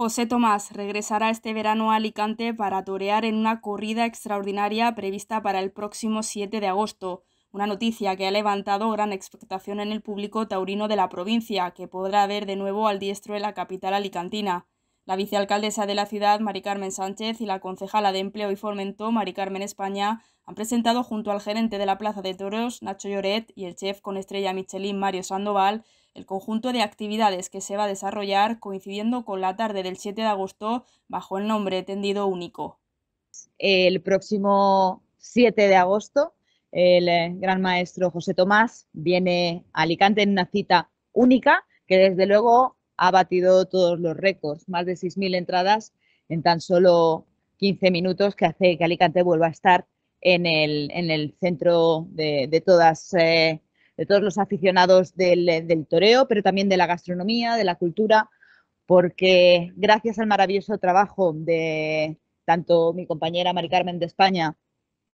José Tomás regresará este verano a Alicante para torear en una corrida extraordinaria prevista para el próximo 7 de agosto, una noticia que ha levantado gran expectación en el público taurino de la provincia, que podrá ver de nuevo al diestro de la capital alicantina. La vicealcaldesa de la ciudad, Mari Carmen Sánchez, y la concejala de Empleo y Fomento, Mari Carmen España, han presentado junto al gerente de la Plaza de Toros, Nacho Lloret, y el chef con estrella Michelin, Mario Sandoval, el conjunto de actividades que se va a desarrollar coincidiendo con la tarde del 7 de agosto bajo el nombre Tendido Único. El próximo 7 de agosto, el eh, gran maestro José Tomás viene a Alicante en una cita única que desde luego ha batido todos los récords, más de 6.000 entradas en tan solo 15 minutos que hace que Alicante vuelva a estar en el, en el centro de, de todas eh, de todos los aficionados del, toreo, pero también de la gastronomía, de la cultura, porque gracias al maravilloso trabajo de tanto mi compañera Mari Carmen de España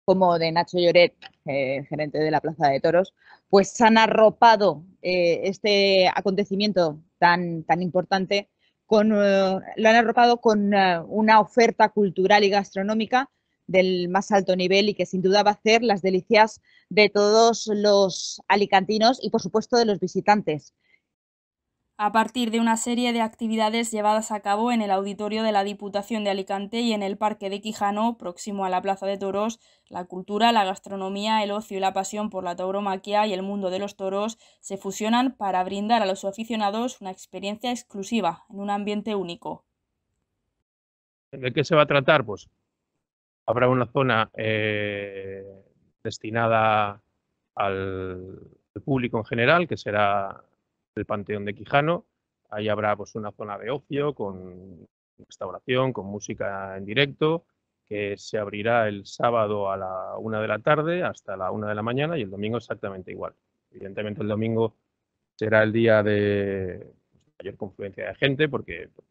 como de Nacho Lloret, eh, gerente de la Plaza de Toros, pues han arropado eh, este acontecimiento tan, tan importante, con, eh, lo han arropado con una oferta cultural y gastronómica del más alto nivel y que sin duda va a ser las delicias de todos los alicantinos y por supuesto de los visitantes. A partir de una serie de actividades llevadas a cabo en el auditorio de la Diputación de Alicante y en el Parque de Quijano, próximo a la Plaza de Toros, la cultura, la gastronomía, el ocio y la pasión por la tauromaquia y el mundo de los toros se fusionan para brindar a los aficionados una experiencia exclusiva en un ambiente único. ¿De qué se va a tratar? Pues habrá una zona eh, destinada al, público en general, que será el Panteón de Quijano. Ahí habrá pues, una zona de ocio con restauración, con música en directo, que se abrirá el sábado a la una de la tarde hasta la una de la mañana y el domingo exactamente igual. Evidentemente el domingo será el día de mayor confluencia de gente porque, como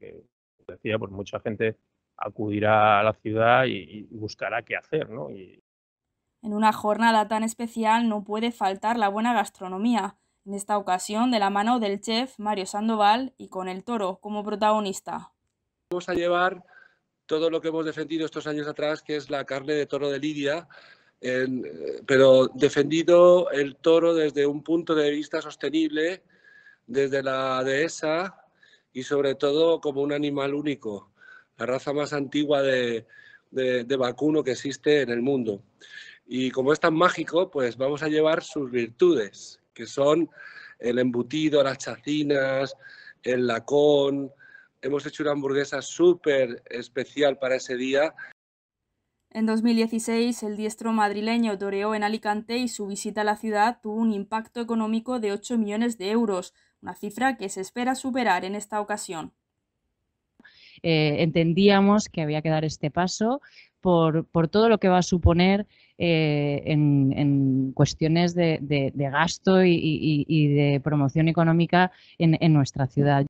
decía, pues mucha gente acudirá a la ciudad y, buscará qué hacer, ¿no? En una jornada tan especial no puede faltar la buena gastronomía, en esta ocasión de la mano del chef Mario Sandoval y con el toro como protagonista. Vamos a llevar todo lo que hemos defendido estos años atrás, que es la carne de toro de Lidia, pero defendido el toro desde un punto de vista sostenible, desde la dehesa y sobre todo como un animal único la raza más antigua de, vacuno que existe en el mundo. Y como es tan mágico, pues vamos a llevar sus virtudes, que son el embutido, las chacinas, el lacón. Hemos hecho una hamburguesa súper especial para ese día. En 2016, el diestro madrileño toreó en Alicante y su visita a la ciudad tuvo un impacto económico de 8 millones de euros, una cifra que se espera superar en esta ocasión. Eh, entendíamos que había que dar este paso por, todo lo que va a suponer eh, en, cuestiones de, gasto y, y, de promoción económica en, en nuestra ciudad.